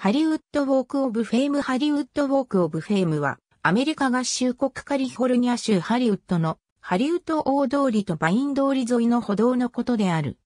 ハリウッド・ウォーク・オブ・フェイムハリウッド・ウォーク・オブ・フェイムは、アメリカ合衆国カリフォルニア州ハリウッドのハリウッド大通りとバイン通り沿いの歩道のことである。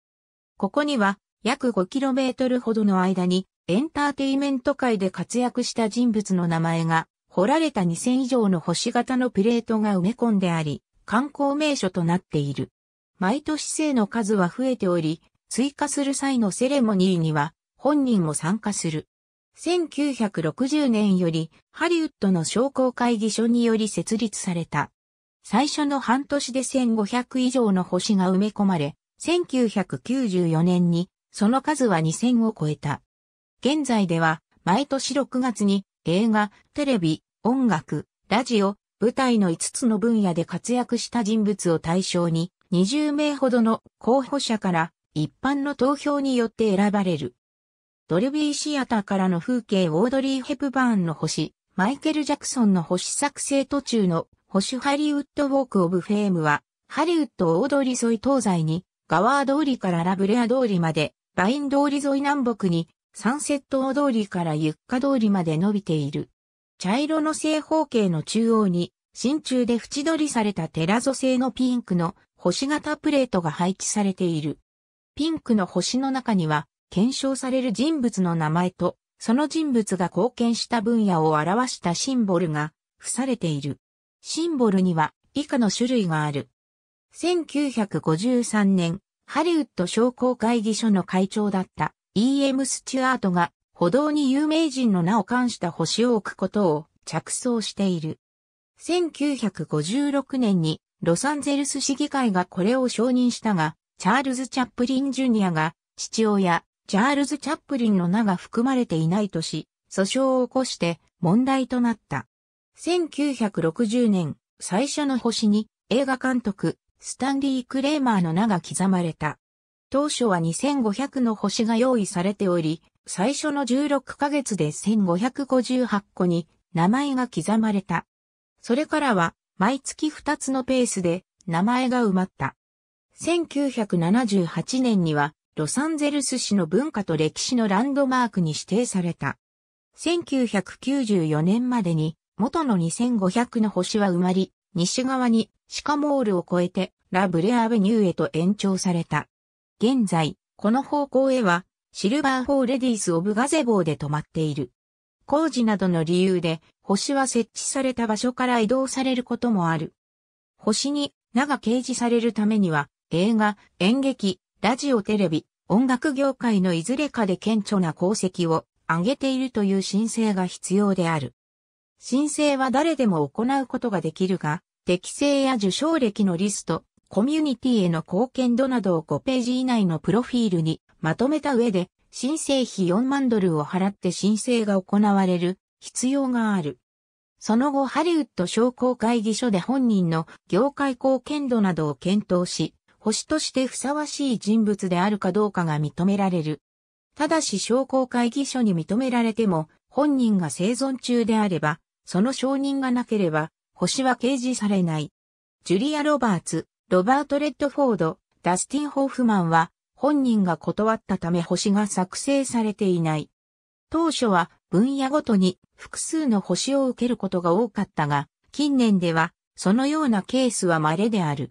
ここには、約 5km ほどの間に、エンターテイメント界で活躍した人物の名前が、掘られた2000以上の星型のプレートが埋め込んであり、観光名所となっている。毎年生の数は増えており、追加する際のセレモニーには、本人も参加する。1960年よりハリウッドの商工会議所により設立された。最初の半年で1500以上の星が埋め込まれ、1994年にその数は2000を超えた。現在では毎年6月に映画、テレビ、音楽、ラジオ、舞台の5つの分野で活躍した人物を対象に20名ほどの候補者から一般の投票によって選ばれる。ドルビーシアターからの風景オードリー・ヘプバーンの星、マイケル・ジャクソンの星作成途中の星ハリウッド・ウォーク・オブ・フェームは、ハリウッド大通り沿い東西に、ガワー通りからラブレア通りまで、バイン通り沿い南北に、サンセット大通りからユッカ通りまで伸びている。茶色の正方形の中央に、真鍮で縁取りされたテラゾ製のピンクの星型プレートが配置されている。ピンクの星の中には、検証される人物の名前と、その人物が貢献した分野を表したシンボルが付されている。シンボルには以下の種類がある。1953年、ハリウッド商工会議所の会長だった E.M. スチュアートが歩道に有名人の名を冠した星を置くことを着想している。1956年にロサンゼルス市議会がこれを承認したが、チャールズ・チャップリン・ジュニアが父親、チャールズ・チャップリンの名が含まれていないとし、訴訟を起こして問題となった。1960年、最初の星に映画監督、スタンリー・クレーマーの名が刻まれた。当初は2500の星が用意されており、最初の16ヶ月で1558個に名前が刻まれた。それからは毎月2つのペースで名前が埋まった。1978年にはロサンゼルス市の文化と歴史のランドマークに指定された。1994年までに元の2500の星は埋まり、西側にシカモールを越えてラブレアベニューへと延長された。現在、この方向へはシルバーフォーレディース・オブ・ガゼボーで止まっている。工事などの理由で星は設置された場所から移動されることもある。星に名が掲示されるためには映画、演劇、ラジオテレビ、音楽業界のいずれかで顕著な功績を上げているという申請が必要である。申請は誰でも行うことができるが、適正や受賞歴のリスト、コミュニティへの貢献度などを5ページ以内のプロフィールにまとめた上で、申請費4万ドルを払って申請が行われる必要がある。その後、ハリウッド商工会議所で本人の業界貢献度などを検討し、星としてふさわしい人物であるかどうかが認められる。ただし商工会議所に認められても、本人が生存中であれば、その承認がなければ、星は掲示されない。ジュリア・ロバーツ、ロバート・レッドフォード、ダスティン・ホーフマンは、本人が断ったため星が作成されていない。当初は分野ごとに複数の星を受けることが多かったが、近年ではそのようなケースは稀である。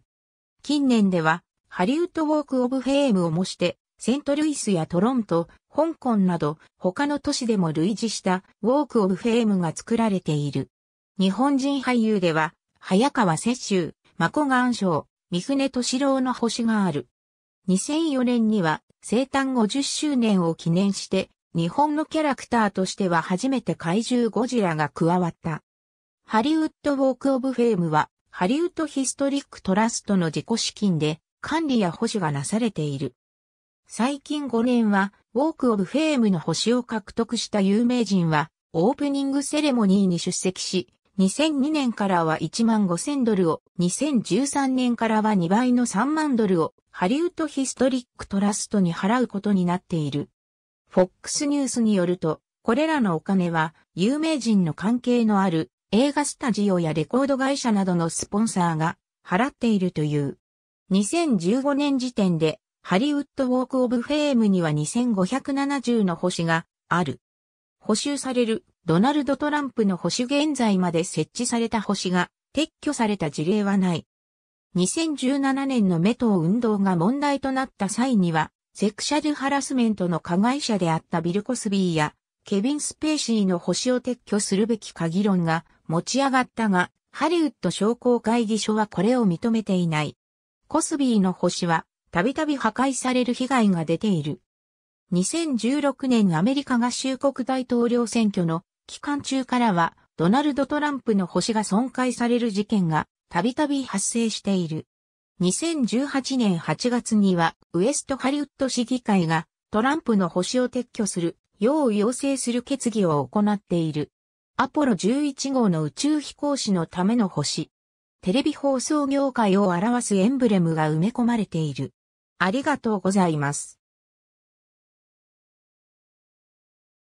近年では、ハリウッドウォークオブフェームを模して、セントルイスやトロント、香港など他の都市でも類似したウォークオブフェームが作られている。日本人俳優では、早川雪舟、マコガン賞、三船敏郎の星がある。2004年には生誕50周年を記念して、日本のキャラクターとしては初めて怪獣ゴジラが加わった。ハリウッドウォークオブフェームはハリウッドヒストリックトラストの自己資金で管理や保守がなされている。最近5年は、ウォークオブフェームの星を獲得した有名人は、オープニングセレモニーに出席し、2002年からは1万5000ドルを、2013年からは2倍の3万ドルを、ハリウッドヒストリックトラストに払うことになっている。FOX ニュースによると、これらのお金は、有名人の関係のある映画スタジオやレコード会社などのスポンサーが払っているという。2015年時点でハリウッドウォークオブフェームには2570の星がある。補修されるドナルド・トランプの保守現在まで設置された星が撤去された事例はない。2017年のメトー運動が問題となった際には、セクシャルハラスメントの加害者であったビル・コスビーやケビン・スペーシーの星を撤去するべき鍵議論が持ち上がったが、ハリウッド商工会議所はこれを認めていない。コスビーの星は、たびたび破壊される被害が出ている。2016年アメリカ合衆国大統領選挙の期間中からは、ドナルド・トランプの星が損壊される事件がたびたび発生している。2018年8月には、ウエストハリウッド市議会がトランプの星を撤去する用を要請する決議を行っている。アポロ11号の宇宙飛行士のための星。テレビ放送業界を表すエンブレムが埋め込まれている。ありがとうございます。